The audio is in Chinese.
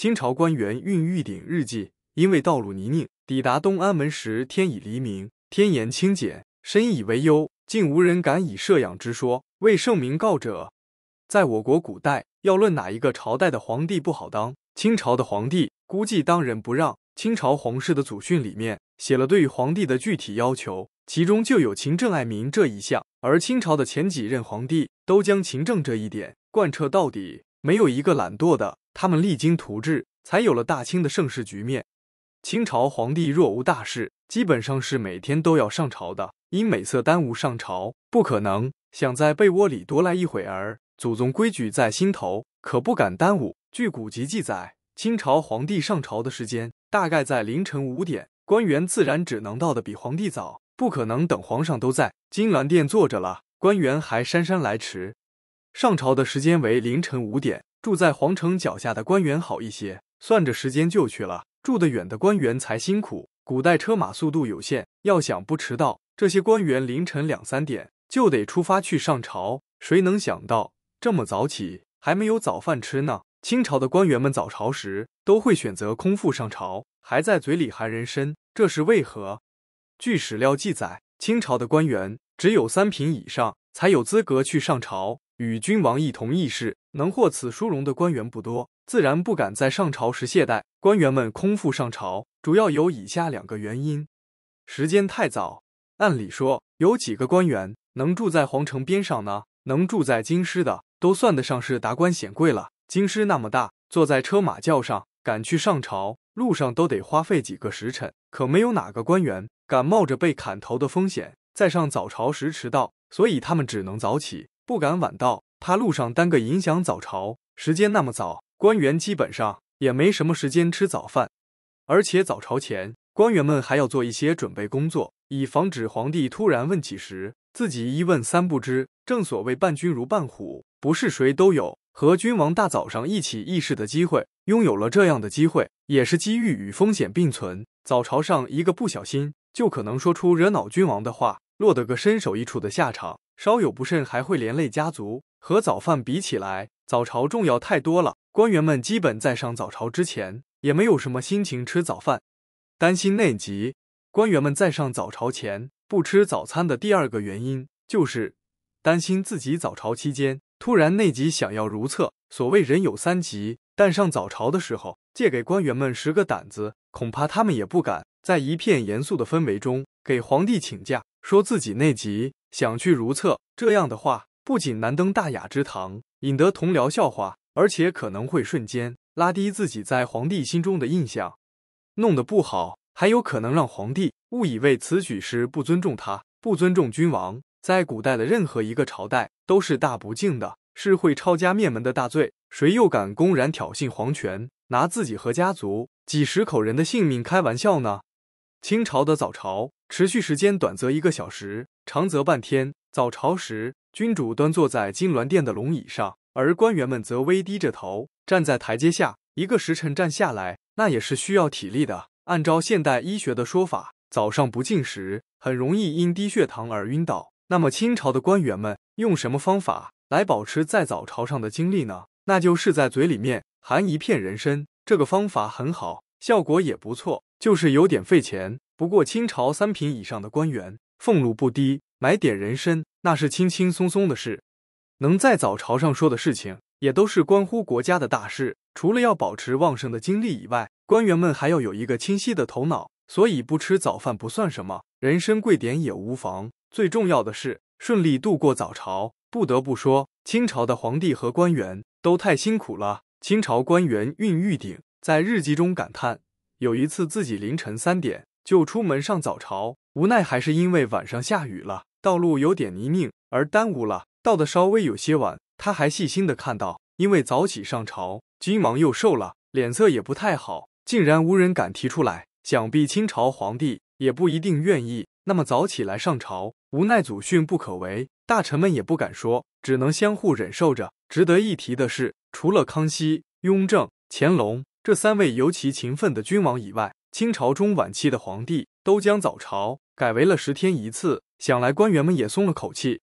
清朝官员运玉鼎日记，因为道路泥泞，抵达东安门时天已黎明。天言清简，深以为忧，竟无人敢以摄养之说为圣明告者。在我国古代，要论哪一个朝代的皇帝不好当，清朝的皇帝估计当仁不让。清朝皇室的祖训里面写了对皇帝的具体要求，其中就有勤政爱民这一项，而清朝的前几任皇帝都将勤政这一点贯彻到底。没有一个懒惰的，他们励精图治，才有了大清的盛世局面。清朝皇帝若无大事，基本上是每天都要上朝的。因美色耽误上朝，不可能想在被窝里多赖一会儿。祖宗规矩在心头，可不敢耽误。据古籍记载，清朝皇帝上朝的时间大概在凌晨五点，官员自然只能到的比皇帝早，不可能等皇上都在金銮殿坐着了，官员还姗姗来迟。上朝的时间为凌晨五点。住在皇城脚下的官员好一些，算着时间就去了。住得远的官员才辛苦。古代车马速度有限，要想不迟到，这些官员凌晨两三点就得出发去上朝。谁能想到这么早起还没有早饭吃呢？清朝的官员们早朝时都会选择空腹上朝，还在嘴里含人参，这是为何？据史料记载，清朝的官员只有三品以上才有资格去上朝。与君王一同议事，能获此殊荣的官员不多，自然不敢在上朝时懈怠。官员们空腹上朝，主要有以下两个原因：时间太早。按理说，有几个官员能住在皇城边上呢？能住在京师的，都算得上是达官显贵了。京师那么大，坐在车马轿上赶去上朝，路上都得花费几个时辰。可没有哪个官员敢冒着被砍头的风险，在上早朝时迟到，所以他们只能早起。不敢晚到，怕路上耽搁，影响早朝。时间那么早，官员基本上也没什么时间吃早饭，而且早朝前，官员们还要做一些准备工作，以防止皇帝突然问起时，自己一问三不知。正所谓伴君如伴虎，不是谁都有和君王大早上一起议事的机会。拥有了这样的机会，也是机遇与风险并存。早朝上一个不小心，就可能说出惹恼君王的话，落得个身首异处的下场。稍有不慎，还会连累家族。和早饭比起来，早朝重要太多了。官员们基本在上早朝之前，也没有什么心情吃早饭，担心内急。官员们在上早朝前不吃早餐的第二个原因，就是担心自己早朝期间突然内急，想要如厕。所谓人有三急，但上早朝的时候，借给官员们十个胆子，恐怕他们也不敢在一片严肃的氛围中给皇帝请假，说自己内急。想去如厕这样的话，不仅难登大雅之堂，引得同僚笑话，而且可能会瞬间拉低自己在皇帝心中的印象。弄得不好，还有可能让皇帝误以为此举是不尊重他，不尊重君王，在古代的任何一个朝代都是大不敬的，是会抄家灭门的大罪。谁又敢公然挑衅皇权，拿自己和家族几十口人的性命开玩笑呢？清朝的早朝持续时间短，则一个小时。长则半天。早朝时，君主端坐在金銮殿的龙椅上，而官员们则微低着头站在台阶下。一个时辰站下来，那也是需要体力的。按照现代医学的说法，早上不进食，很容易因低血糖而晕倒。那么，清朝的官员们用什么方法来保持在早朝上的精力呢？那就是在嘴里面含一片人参。这个方法很好，效果也不错，就是有点费钱。不过，清朝三品以上的官员。俸禄不低，买点人参那是轻轻松松的事。能在早朝上说的事情，也都是关乎国家的大事。除了要保持旺盛的精力以外，官员们还要有一个清晰的头脑。所以不吃早饭不算什么，人参贵点也无妨。最重要的是顺利度过早朝。不得不说，清朝的皇帝和官员都太辛苦了。清朝官员运玉鼎在日记中感叹，有一次自己凌晨三点。就出门上早朝，无奈还是因为晚上下雨了，道路有点泥泞，而耽误了，到的稍微有些晚。他还细心的看到，因为早起上朝，君王又瘦了，脸色也不太好，竟然无人敢提出来。想必清朝皇帝也不一定愿意那么早起来上朝，无奈祖训不可违，大臣们也不敢说，只能相互忍受着。值得一提的是，除了康熙、雍正、乾隆这三位尤其勤奋的君王以外，清朝中晚期的皇帝都将早朝改为了十天一次，想来官员们也松了口气。